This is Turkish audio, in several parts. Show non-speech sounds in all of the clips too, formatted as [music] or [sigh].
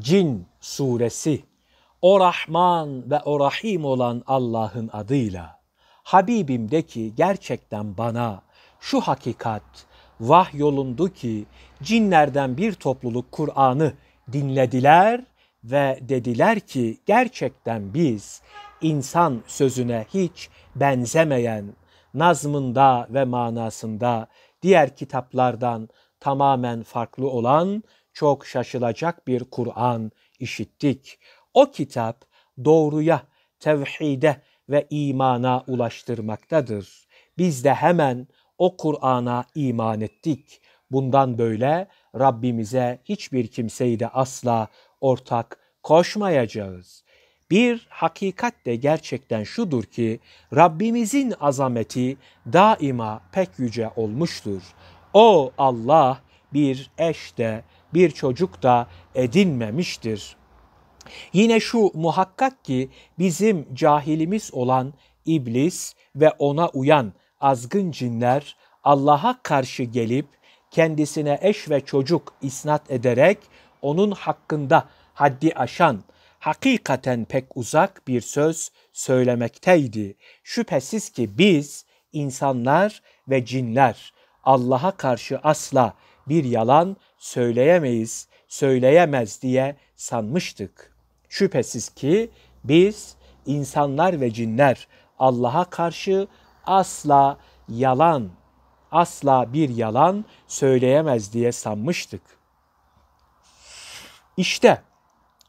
Cin suresi O Rahman ve O Rahim olan Allah'ın adıyla Habibim de ki gerçekten bana şu hakikat vah yolundu ki cinlerden bir topluluk Kur'an'ı dinlediler ve dediler ki gerçekten biz insan sözüne hiç benzemeyen nazmında ve manasında diğer kitaplardan tamamen farklı olan çok şaşılacak bir Kur'an işittik. O kitap doğruya, tevhide ve imana ulaştırmaktadır. Biz de hemen o Kur'an'a iman ettik. Bundan böyle Rabbimize hiçbir kimseyi de asla ortak koşmayacağız. Bir hakikat de gerçekten şudur ki Rabbimizin azameti daima pek yüce olmuştur. O Allah bir eş de bir çocuk da edinmemiştir. Yine şu muhakkak ki bizim cahilimiz olan iblis ve ona uyan azgın cinler Allah'a karşı gelip kendisine eş ve çocuk isnat ederek onun hakkında haddi aşan, hakikaten pek uzak bir söz söylemekteydi. Şüphesiz ki biz insanlar ve cinler Allah'a karşı asla bir yalan söyleyemeyiz, söyleyemez diye sanmıştık. Şüphesiz ki biz insanlar ve cinler Allah'a karşı asla yalan, asla bir yalan söyleyemez diye sanmıştık. İşte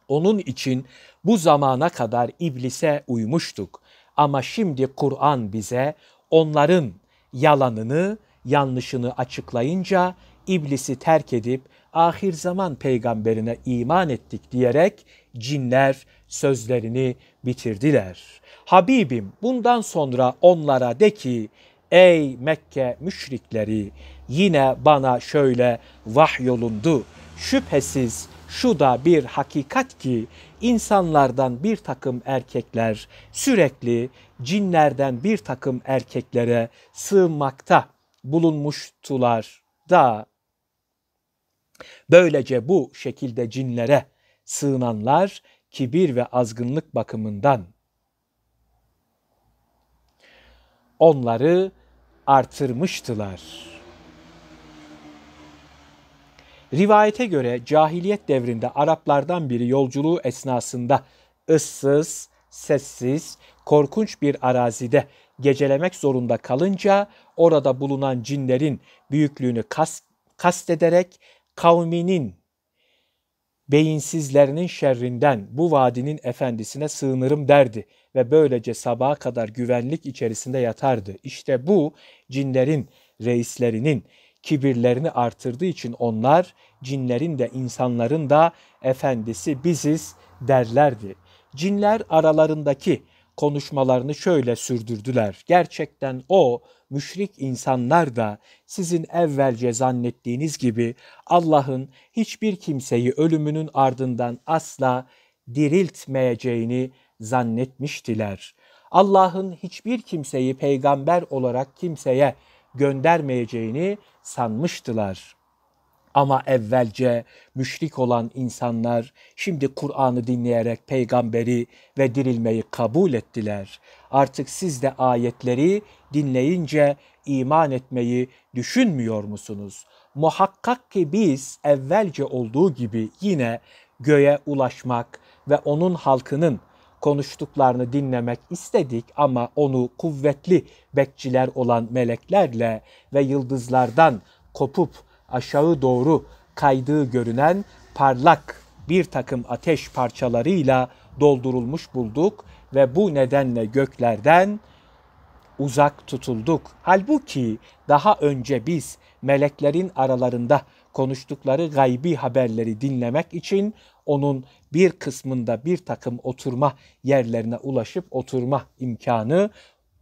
onun için bu zamana kadar iblise uymuştuk. Ama şimdi Kur'an bize onların yalanını, yanlışını açıklayınca iblisi terk edip ahir zaman peygamberine iman ettik diyerek cinler sözlerini bitirdiler. Habibim bundan sonra onlara de ki ey Mekke müşrikleri yine bana şöyle vahyolundu. Şüphesiz şu da bir hakikat ki insanlardan bir takım erkekler sürekli cinlerden bir takım erkeklere sığınmakta bulunmuştular da Böylece bu şekilde cinlere sığınanlar kibir ve azgınlık bakımından onları artırmıştılar. Rivayete göre cahiliyet devrinde Araplardan biri yolculuğu esnasında ıssız, sessiz, korkunç bir arazide gecelemek zorunda kalınca orada bulunan cinlerin büyüklüğünü kas, kastederek kavminin beyinsizlerinin şerrinden bu vadinin efendisine sığınırım derdi ve böylece sabaha kadar güvenlik içerisinde yatardı. İşte bu cinlerin reislerinin kibirlerini artırdığı için onlar cinlerin de insanların da efendisi biziz derlerdi. Cinler aralarındaki konuşmalarını şöyle sürdürdüler. Gerçekten o müşrik insanlar da sizin evvelce zannettiğiniz gibi Allah'ın hiçbir kimseyi ölümünün ardından asla diriltmeyeceğini zannetmiştiler. Allah'ın hiçbir kimseyi peygamber olarak kimseye göndermeyeceğini sanmıştılar. Ama evvelce müşrik olan insanlar şimdi Kur'an'ı dinleyerek peygamberi ve dirilmeyi kabul ettiler. Artık siz de ayetleri dinleyince iman etmeyi düşünmüyor musunuz? Muhakkak ki biz evvelce olduğu gibi yine göğe ulaşmak ve onun halkının konuştuklarını dinlemek istedik ama onu kuvvetli bekçiler olan meleklerle ve yıldızlardan kopup aşağı doğru kaydığı görünen parlak bir takım ateş parçalarıyla doldurulmuş bulduk ve bu nedenle göklerden uzak tutulduk. Halbuki daha önce biz meleklerin aralarında konuştukları gaybi haberleri dinlemek için onun bir kısmında bir takım oturma yerlerine ulaşıp oturma imkanı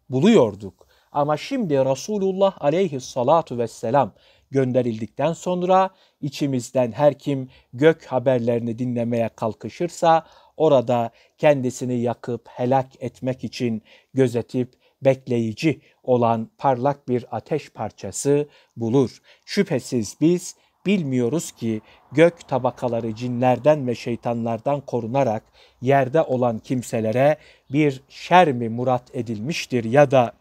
buluyorduk. Ama şimdi Resulullah aleyhissalatu vesselam gönderildikten sonra içimizden her kim gök haberlerini dinlemeye kalkışırsa orada kendisini yakıp helak etmek için gözetip bekleyici olan parlak bir ateş parçası bulur. Şüphesiz biz bilmiyoruz ki gök tabakaları cinlerden ve şeytanlardan korunarak yerde olan kimselere bir şer mi murat edilmiştir ya da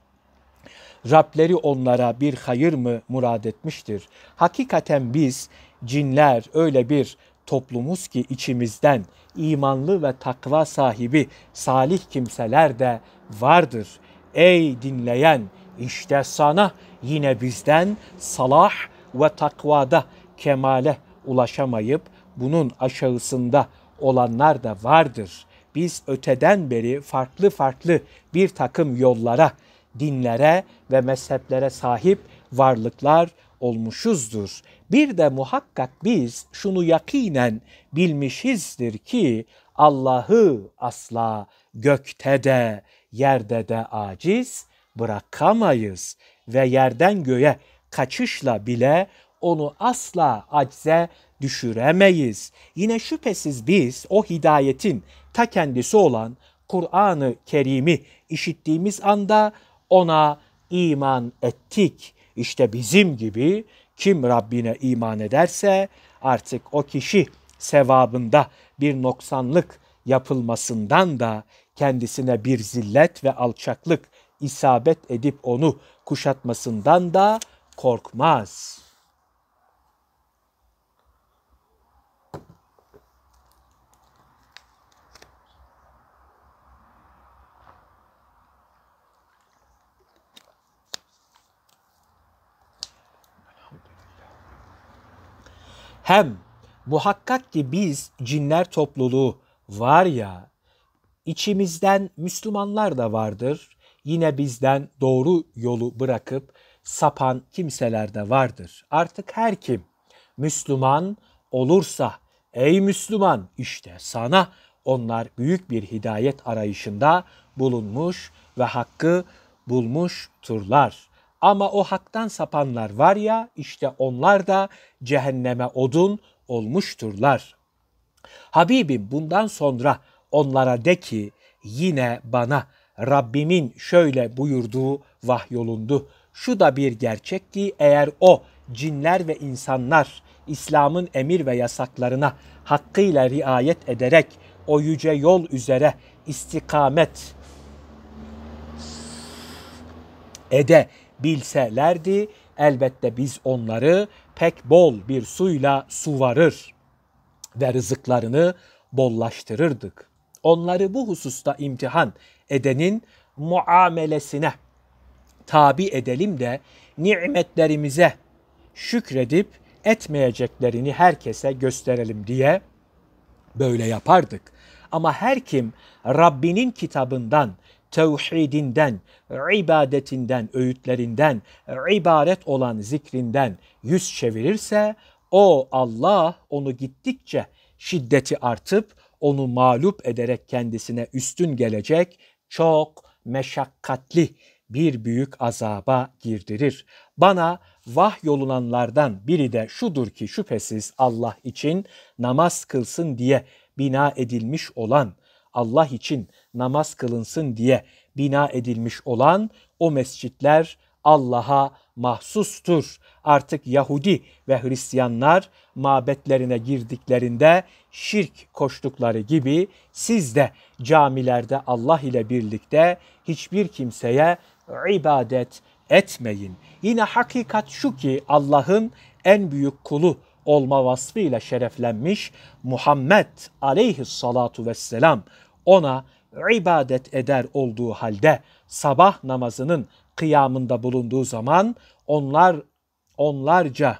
Rableri onlara bir hayır mı murad etmiştir? Hakikaten biz cinler öyle bir toplumuz ki içimizden imanlı ve takva sahibi salih kimseler de vardır. Ey dinleyen işte sana yine bizden salah ve takvada kemale ulaşamayıp bunun aşağısında olanlar da vardır. Biz öteden beri farklı farklı bir takım yollara dinlere ve mezheplere sahip varlıklar olmuşuzdur. Bir de muhakkak biz şunu yakinen bilmişizdir ki Allah'ı asla gökte de yerde de aciz bırakamayız ve yerden göğe kaçışla bile onu asla acze düşüremeyiz. Yine şüphesiz biz o hidayetin ta kendisi olan Kur'an-ı Kerim'i işittiğimiz anda ona iman ettik. İşte bizim gibi kim Rabbine iman ederse artık o kişi sevabında bir noksanlık yapılmasından da kendisine bir zillet ve alçaklık isabet edip onu kuşatmasından da korkmaz.'' Hem muhakkak ki biz cinler topluluğu var ya içimizden Müslümanlar da vardır. Yine bizden doğru yolu bırakıp sapan kimseler de vardır. Artık her kim Müslüman olursa ey Müslüman işte sana onlar büyük bir hidayet arayışında bulunmuş ve hakkı bulmuşturlar. Ama o haktan sapanlar var ya işte onlar da cehenneme odun olmuşturlar. Habibim bundan sonra onlara de ki yine bana Rabbimin şöyle buyurduğu vahyolundu. Şu da bir gerçek ki eğer o cinler ve insanlar İslam'ın emir ve yasaklarına hakkıyla riayet ederek o yüce yol üzere istikamet ede bilselerdi elbette biz onları pek bol bir suyla suvarır ve rızıklarını bollaştırırdık. Onları bu hususta imtihan edenin muamelesine tabi edelim de nimetlerimize şükredip etmeyeceklerini herkese gösterelim diye böyle yapardık. Ama her kim Rabbinin kitabından tevhidinden, ibadetinden, öğütlerinden, ibaret olan zikrinden yüz çevirirse o Allah onu gittikçe şiddeti artıp onu mağlup ederek kendisine üstün gelecek çok meşakkatli bir büyük azaba girdirir. Bana vah yolunanlardan biri de şudur ki şüphesiz Allah için namaz kılsın diye bina edilmiş olan Allah için namaz kılınsın diye bina edilmiş olan o mescitler Allah'a mahsustur. Artık Yahudi ve Hristiyanlar mabetlerine girdiklerinde şirk koştukları gibi siz de camilerde Allah ile birlikte hiçbir kimseye ibadet etmeyin. Yine hakikat şu ki Allah'ın en büyük kulu olma vasfıyla şereflenmiş Muhammed aleyhissalatu vesselam ona ibadet eder olduğu halde sabah namazının kıyamında bulunduğu zaman onlar onlarca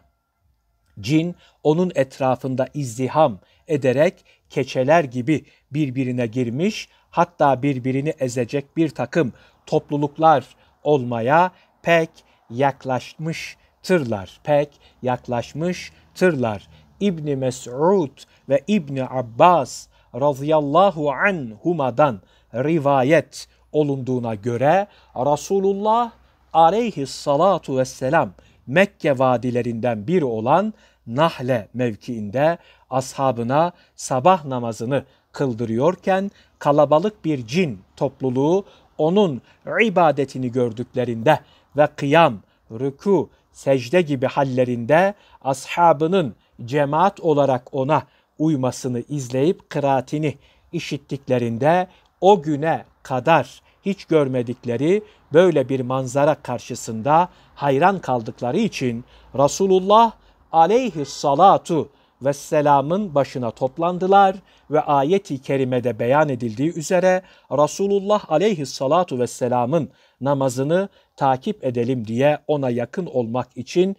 cin onun etrafında izdiham ederek keçeler gibi birbirine girmiş hatta birbirini ezecek bir takım topluluklar olmaya pek yaklaşmış tırlar pek yaklaşmış tırlar. İbni Mes'ud ve İbni Abbas radıyallahu anhumadan rivayet olunduğuna göre Resulullah aleyhissalatu vesselam Mekke vadilerinden biri olan Nahle mevkiinde ashabına sabah namazını kıldırıyorken kalabalık bir cin topluluğu onun ibadetini gördüklerinde ve kıyam, rüku secde gibi hallerinde ashabının cemaat olarak ona uymasını izleyip kıraatini işittiklerinde o güne kadar hiç görmedikleri böyle bir manzara karşısında hayran kaldıkları için Resulullah aleyhissalatu vesselamın başına toplandılar ve ayeti kerimede beyan edildiği üzere Resulullah aleyhissalatu vesselamın namazını takip edelim diye ona yakın olmak için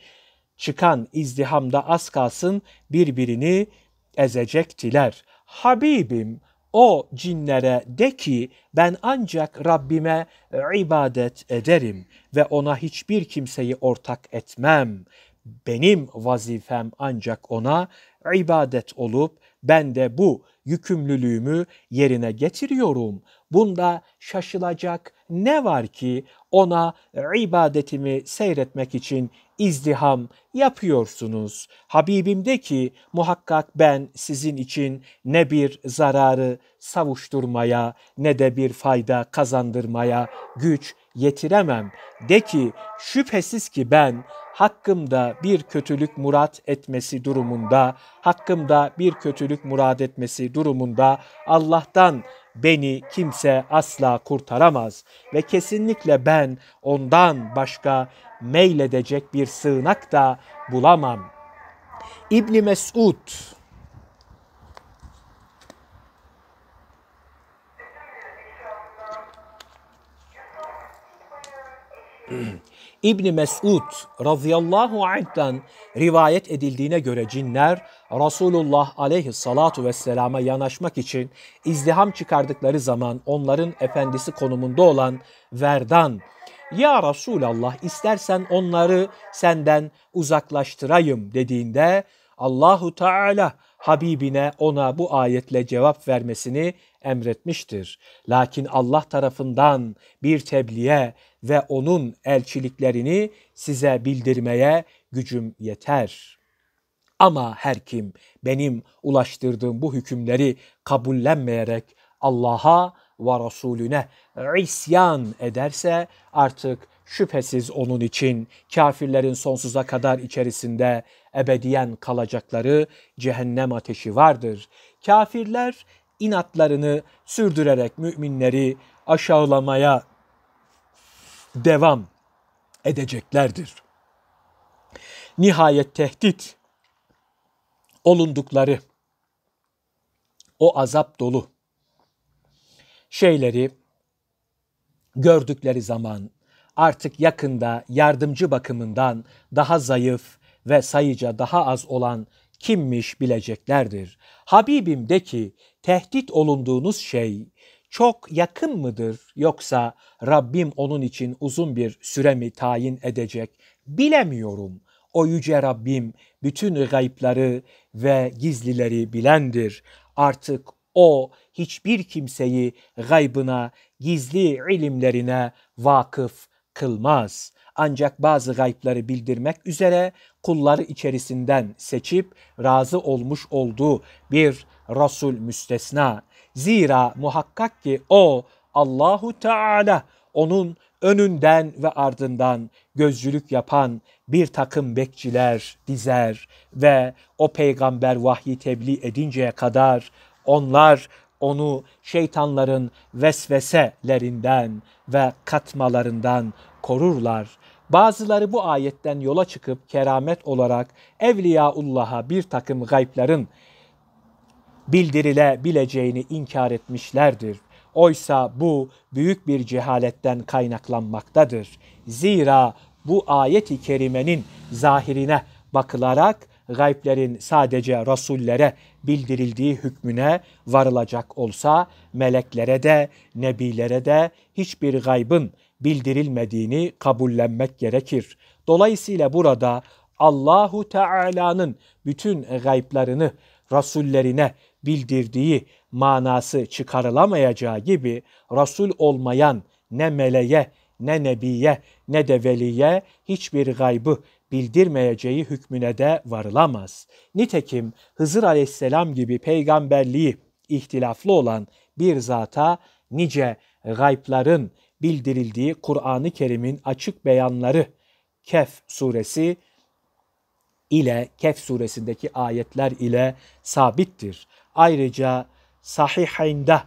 çıkan izdihamda az kalsın birbirini ezecektiler. Habibim o cinlere de ki ben ancak Rabbime ibadet ederim ve ona hiçbir kimseyi ortak etmem. Benim vazifem ancak ona ibadet olup ben de bu yükümlülüğümü yerine getiriyorum. Bunda şaşılacak ne var ki ona ibadetimi seyretmek için izdiham yapıyorsunuz. Habibim de ki muhakkak ben sizin için ne bir zararı savuşturmaya ne de bir fayda kazandırmaya güç yetiremem. De ki şüphesiz ki ben hakkımda bir kötülük murat etmesi durumunda, hakkımda bir kötülük murat etmesi durumunda Allah'tan beni kimse asla kurtaramaz ve kesinlikle ben ondan başka meyledecek bir sığınak da bulamam. İbni Mesud [clears throat] İbni Mes'ud radıyallahu anh'den rivayet edildiğine göre cinler Resulullah aleyhissalatu vesselama yanaşmak için izdiham çıkardıkları zaman onların efendisi konumunda olan Verdan ya Resulallah istersen onları senden uzaklaştırayım dediğinde Allahu Teala Habibine ona bu ayetle cevap vermesini emretmiştir. Lakin Allah tarafından bir tebliğe ve onun elçiliklerini size bildirmeye gücüm yeter. Ama her kim benim ulaştırdığım bu hükümleri kabullenmeyerek Allah'a ve Resulüne isyan ederse artık Şüphesiz onun için kafirlerin sonsuza kadar içerisinde ebediyen kalacakları cehennem ateşi vardır. Kafirler inatlarını sürdürerek müminleri aşağılamaya devam edeceklerdir. Nihayet tehdit olundukları o azap dolu şeyleri gördükleri zaman artık yakında yardımcı bakımından daha zayıf ve sayıca daha az olan kimmiş bileceklerdir. Habibim de ki tehdit olunduğunuz şey çok yakın mıdır yoksa Rabbim onun için uzun bir süre mi tayin edecek bilemiyorum. O yüce Rabbim bütün gaypları ve gizlileri bilendir. Artık o hiçbir kimseyi gaybına, gizli ilimlerine vakıf kılmaz. Ancak bazı gaypları bildirmek üzere kulları içerisinden seçip razı olmuş olduğu bir Resul müstesna. Zira muhakkak ki o Allahu Teala onun önünden ve ardından gözcülük yapan bir takım bekçiler dizer ve o peygamber vahyi tebliğ edinceye kadar onlar onu şeytanların vesveselerinden ve katmalarından korurlar. Bazıları bu ayetten yola çıkıp keramet olarak Evliyaullah'a bir takım gaypların bildirilebileceğini inkar etmişlerdir. Oysa bu büyük bir cehaletten kaynaklanmaktadır. Zira bu ayet-i kerimenin zahirine bakılarak gayblerin sadece rasullere bildirildiği hükmüne varılacak olsa meleklere de nebilere de hiçbir gaybın bildirilmediğini kabullenmek gerekir. Dolayısıyla burada Allahu Teala'nın bütün gayblarını rasullerine bildirdiği manası çıkarılamayacağı gibi rasul olmayan ne meleğe ne nebiye ne de veliye hiçbir gaybı bildirmeyeceği hükmüne de varılamaz. Nitekim Hızır aleyhisselam gibi peygamberliği ihtilaflı olan bir zata nice gaypların bildirildiği Kur'an-ı Kerim'in açık beyanları Kehf suresi ile Kehf suresindeki ayetler ile sabittir. Ayrıca Sahihayn'da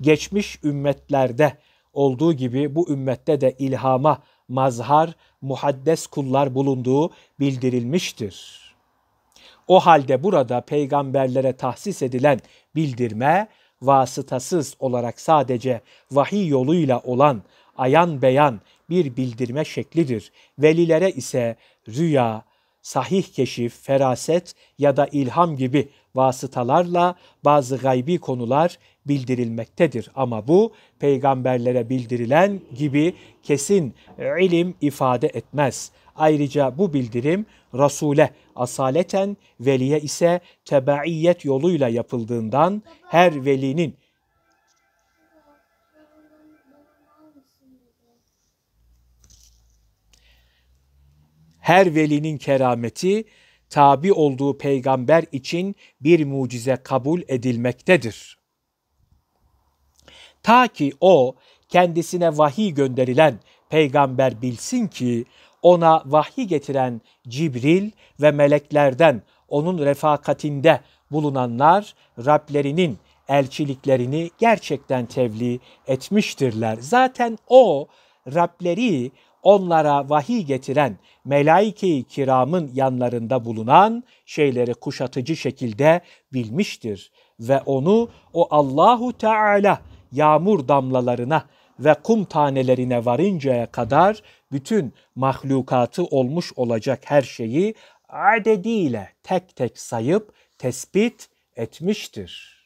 geçmiş ümmetlerde olduğu gibi bu ümmette de ilhama mazhar, muhaddes kullar bulunduğu bildirilmiştir. O halde burada peygamberlere tahsis edilen bildirme vasıtasız olarak sadece vahiy yoluyla olan ayan beyan bir bildirme şeklidir. Velilere ise rüya, sahih keşif, feraset ya da ilham gibi vasıtalarla bazı gaybi konular bildirilmektedir. Ama bu peygamberlere bildirilen gibi kesin ilim ifade etmez. Ayrıca bu bildirim Resul'e asaleten, veliye ise tebaiyet yoluyla yapıldığından her velinin her velinin kerameti tabi olduğu peygamber için bir mucize kabul edilmektedir. Ta ki o kendisine vahiy gönderilen peygamber bilsin ki ona vahyi getiren Cibril ve meleklerden onun refakatinde bulunanlar Rablerinin elçiliklerini gerçekten tevli etmiştirler. Zaten o Rableri onlara vahiy getiren melaike-i kiramın yanlarında bulunan şeyleri kuşatıcı şekilde bilmiştir ve onu o Allahu Teala yağmur damlalarına ve kum tanelerine varıncaya kadar bütün mahlukatı olmuş olacak her şeyi adediyle tek tek sayıp tespit etmiştir.